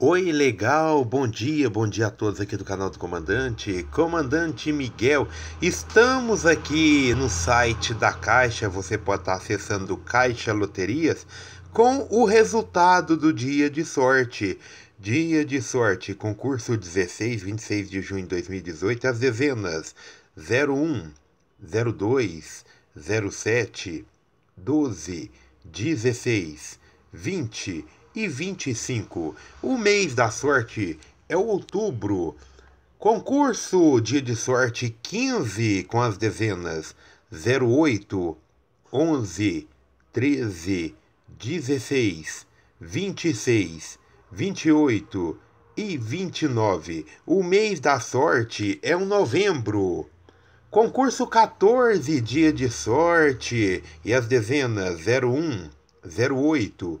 Oi, legal, bom dia, bom dia a todos aqui do canal do Comandante, Comandante Miguel. Estamos aqui no site da Caixa, você pode estar acessando Caixa Loterias com o resultado do dia de sorte. Dia de sorte, concurso 16, 26 de junho de 2018, as dezenas 01, 02, 07, 12, 16, 20, e 25. O mês da sorte é outubro. Concurso dia de sorte 15 com as dezenas 08, 11, 13, 16, 26, 28 e 29. O mês da sorte é o novembro. Concurso 14, dia de sorte, e as dezenas 01, 08,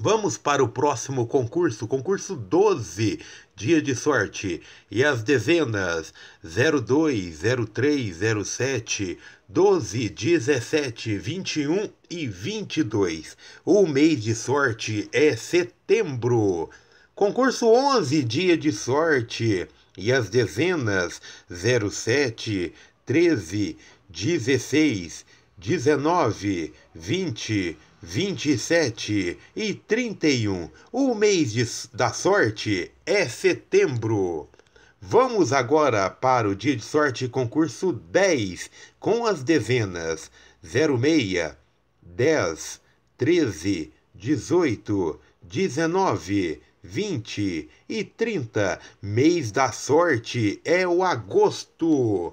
Vamos para o próximo concurso, concurso 12, dia de sorte. E as dezenas 02, 03, 07, 12, 17, 21 e 22. O mês de sorte é setembro. Concurso 11, dia de sorte. E as dezenas 07, 13, 16, 19, 20, 27 e 31. O mês de, da sorte é setembro. Vamos agora para o dia de sorte concurso 10, com as dezenas 06, 10, 13, 18, 19, 20 e 30. Mês da sorte é o agosto.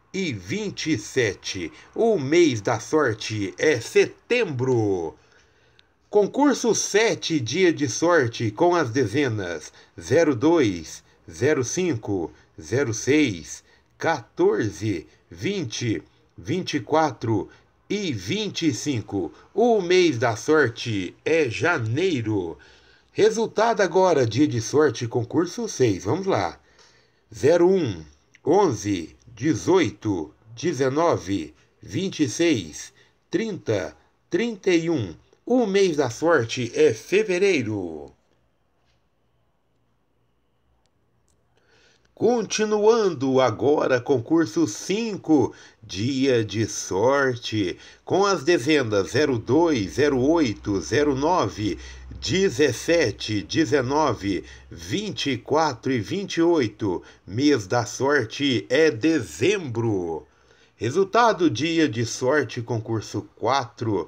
e 27. O mês da sorte é setembro. Concurso 7, dia de sorte, com as dezenas 02, 05, 06, 14, 20, 24 e 25. O mês da sorte é janeiro. Resultado agora, dia de sorte, concurso 6. Vamos lá. 01, 11, 18, 19, 26, 30, 31. O mês da sorte é fevereiro. Continuando agora concurso 5, dia de sorte, com as dezenas 02, 08, 09, 17, 19, 24 e 28. Mês da sorte é dezembro. Resultado dia de sorte concurso 4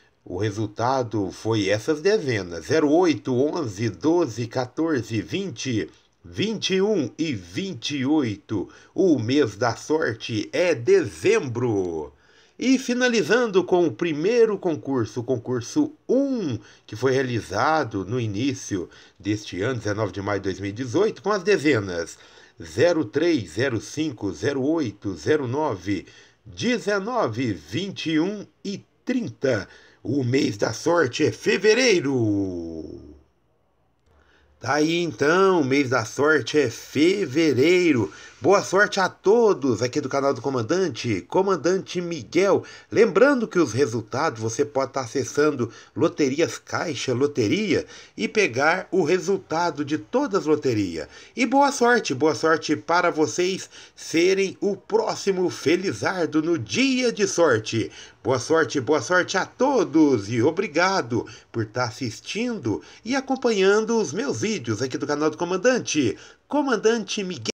O resultado foi essas dezenas: 08, 11, 12, 14, 20, 21 e 28. O mês da sorte é dezembro. E finalizando com o primeiro concurso, o concurso 1, que foi realizado no início deste ano, 19 de maio de 2018, com as dezenas 03, 05, 08, 09, 19, 21 e 30. O mês da sorte é fevereiro. Tá aí então, o mês da sorte é fevereiro. Boa sorte a todos aqui do canal do Comandante, Comandante Miguel. Lembrando que os resultados você pode estar acessando Loterias Caixa, Loteria e pegar o resultado de todas as loterias. E boa sorte, boa sorte para vocês serem o próximo Felizardo no dia de sorte. Boa sorte, boa sorte a todos e obrigado por estar assistindo e acompanhando os meus vídeos aqui do canal do Comandante, Comandante Miguel.